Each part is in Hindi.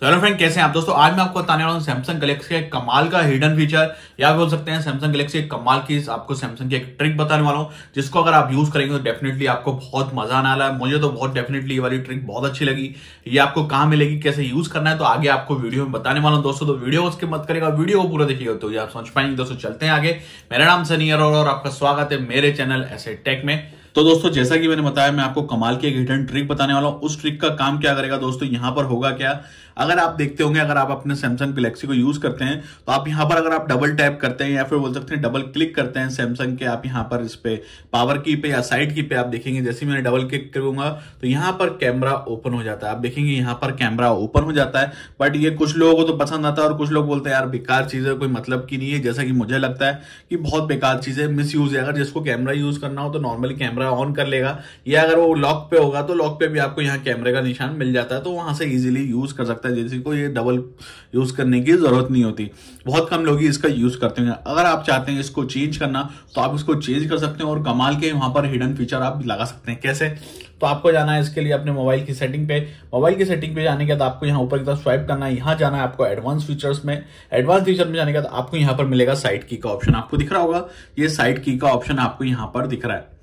तो हेलो फ्रेंड कैसे हैं आप दोस्तों आज मैं आपको बताने वाला हूँ सैमसंग गैलेक्सी का कमाल का हिडन फीचर या बोल सकते हैं सैमसंग गैलेक्सी कमाल की आपको सैमसंग की एक ट्रिक बताने वाला हूँ जिसको अगर आप यूज करेंगे तो डेफिनेटली आपको बहुत मजा आने वाला है मुझे तो बहुत डेफिनेटली ये वाली ट्रिक बहुत अच्छी लगी ये आपको कहाँ मिलेगी कैसे यूज करना है तो आगे आपको वीडियो में बताने वाला हूँ दोस्तों तो वीडियो उसके मत करेगा वीडियो को पूरा देखिएगा तो ये आप समझ पाएंगे दोस्तों चलते हैं आगे मेरा नाम सनी अरोड़ा और आपका स्वागत है मेरे चैनल ऐसे टेक में तो दोस्तों जैसा कि मैंने बताया मैं आपको कमाल की एक हिडन ट्रिक बताने वाला हूं उस ट्रिक का काम क्या करेगा दोस्तों यहां पर होगा क्या अगर आप देखते होंगे अगर आप अपने सैमसंग गलेक्सी को यूज करते हैं तो आप यहां पर अगर आप डबल टैप करते हैं या फिर बोल सकते हैं डबल क्लिक करते हैं सैमसंग के आप यहां पर इस पे पावर की पे या साइड की पे आप देखेंगे जैसे मैंने डबल क्लिक करूंगा तो यहां पर कैमरा ओपन हो जाता है आप देखेंगे यहां पर कैमरा ओपन हो जाता है बट ये कुछ लोगों को तो पसंद आता है और कुछ लोग बोलते हैं यार बेकार चीज है कोई मतलब की नहीं है जैसा कि मुझे लगता है कि बहुत बेकार चीज है मिस यूज है अगर जिसको कैमरा यूज करना हो तो नॉर्मली कैमरा कैमरा ऑन कर लेगा या अगर वो लॉक पे होगा तो लॉक पे भी आपको यहाँ कैमरे का निशान मिल जाता है तो वहाँ से इजीली यूज़ कर सकता है जैसे को ये डबल यूज़ करने की ज़रूरत नहीं होती बहुत कम लोग ही इसका यूज़ करते हैं अगर आप चाहते हैं इसको चेंज करना तो आप इसको चेंज कर सकते हैं और कमाल के वहाँ पर हिडन फीचर आप लगा सकते हैं कैसे तो आपको जाना है इसके लिए अपने मोबाइल की सेटिंग पे मोबाइल की सेटिंग पे जाने के बाद आपको यहाँ ऊपर की तरफ स्वाइप करना है यहाँ जाना है आपको एडवांस फीचर्स में एडवांस फीचर में जाने के बाद आपको यहाँ पर मिलेगा साइट की का ऑप्शन आपको दिख रहा होगा ये साइट की का ऑप्शन आपको यहाँ पर दिख रहा है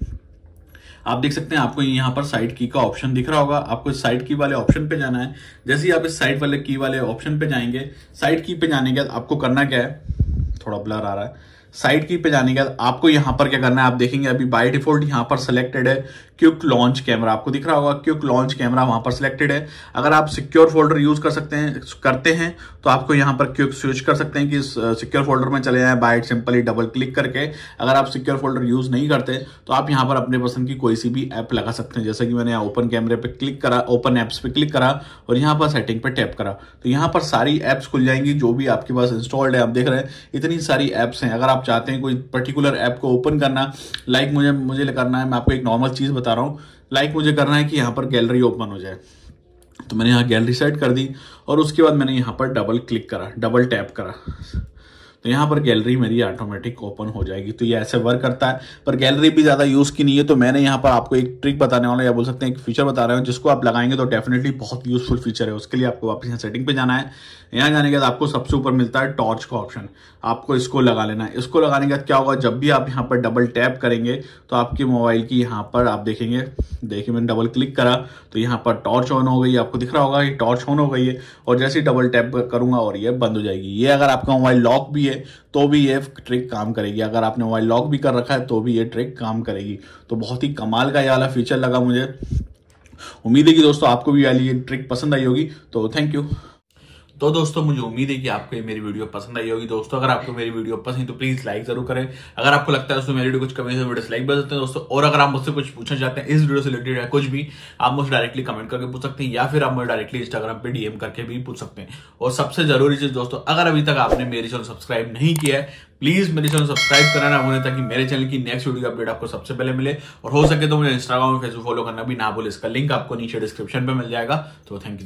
आप देख सकते हैं आपको यहाँ पर साइड की का ऑप्शन दिख रहा होगा आपको साइड की वाले ऑप्शन पे जाना है जैसे ही आप इस साइड वाले की वाले ऑप्शन पे जाएंगे साइड की पे जाने के बाद आपको करना क्या है थोड़ा ब्लर आ रहा है साइड की पे जाने के बाद आपको यहाँ पर क्या करना है आप देखेंगे अभी बाय डिफॉल्ट यहाँ पर सिलेक्टेड है क्यूक लॉन्च कैमरा आपको दिख रहा होगा क्यूक लॉन्च कैमरा वहां पर सिलेक्टेड है अगर आप सिक्योर फोल्डर यूज कर सकते हैं करते हैं तो आपको यहाँ पर क्यूक स्विच कर सकते हैं कि सिक्योर फोल्डर में चले जाए बाइट सिंपली डबल क्लिक करके अगर आप सिक्योर फोल्डर यूज नहीं करते तो आप यहाँ पर अपने पसंद की कोई सी भी ऐप लगा सकते हैं जैसे कि मैंने यहाँ ओपन कैमरे पर क्लिक करा ओपन ऐप्स पर क्लिक करा और यहाँ पर सेटिंग पर टैप करा तो यहाँ पर सारी ऐप्स खुल जाएंगी जो भी आपके पास इंस्टॉल्ड है आप देख रहे हैं इतनी सारी ऐप्स हैं अगर आप चाहते हैं कोई पर्टिकुलर ऐप को ओपन करना लाइक मुझे मुझे करना है मैं आपको एक नॉर्मल चीज़ बता रहा हूँ लाइक मुझे करना है कि यहाँ पर गैलरी ओपन हो जाए तो मैंने यहाँ गैलरी सेट कर दी और उसके बाद मैंने यहाँ पर डबल क्लिक करा डबल टैप करा तो यहाँ पर गैलरी मेरी ऑटोमेटिक ओपन हो जाएगी तो ये ऐसे वर्क करता है पर गैलरी भी ज़्यादा यूज़ की नहीं है तो मैंने यहाँ पर आपको एक ट्रिक बताने वाला या बोल सकते हैं एक फीचर बता रहे हो जिसको आप लगाएंगे तो डेफिनेटली बहुत यूज़फुल फीचर है उसके लिए आपको वापस यहाँ सेटिंग पर जाना है यहाँ जाने के बाद आपको सबसे ऊपर मिलता है टॉर्च का ऑप्शन आपको इसको लगा लेना है इसको लगाने के बाद क्या होगा जब भी आप यहाँ पर डबल टैप करेंगे तो आपके मोबाइल की यहाँ पर आप देखेंगे देखिए मैंने डबल क्लिक करा तो यहाँ पर टॉर्च ऑन हो गई आपको दिख रहा होगा कि टॉर्च ऑन हो गई है और जैसे ही डबल टैप करूंगा और ये बंद हो जाएगी ये अगर आपका मोबाइल लॉक भी है तो भी ये ट्रिक काम करेगी अगर आपने मोबाइल लॉक भी कर रखा है तो भी ये ट्रिक काम करेगी तो बहुत ही कमाल का ये वाला फीचर लगा मुझे उम्मीद है कि दोस्तों आपको भी वाली ये ट्रिक पसंद आई होगी तो थैंक यू तो दोस्तों मुझे उम्मीद है कि आपको ये मेरी वीडियो पसंद आई होगी दोस्तों अगर आपको मेरी वीडियो पसंद तो प्लीज लाइक जरूर करें अगर आपको लगता है दोस्तों मेरी वीडियो कुछ कमेंट है तो वीडियो लाइक बता सकते हैं दोस्तों और अगर आप मुझसे कुछ पूछना चाहते हैं इस वीडियो से रिलेटेड या कुछ भी आप मुझे डायरेक्टली कमेंट करके पूछ सकते हैं या फिर आप मुझे डायरेक्टली इंस्टाग्राम पर डीएम करके भी पूछ सकते हैं और सबसे जरूरी चीज दोस्तों अगर अभी तक आपने मेरे चैनल सब्सक्राइब नहीं किया है प्लीज मेरे चैनल सब्सक्राइब करना होने ताकि मेरे चैनल की नेक्स्ट वीडियो अपडेट आपको सबसे पहले मिले और हो सके तो मुझे इंस्टाग्राम और फेसबुक फॉलो करना भी ना भूल इसका लिंक आपको नीचे डिस्क्रिप्शन में मिल जाएगा तो थैंक यू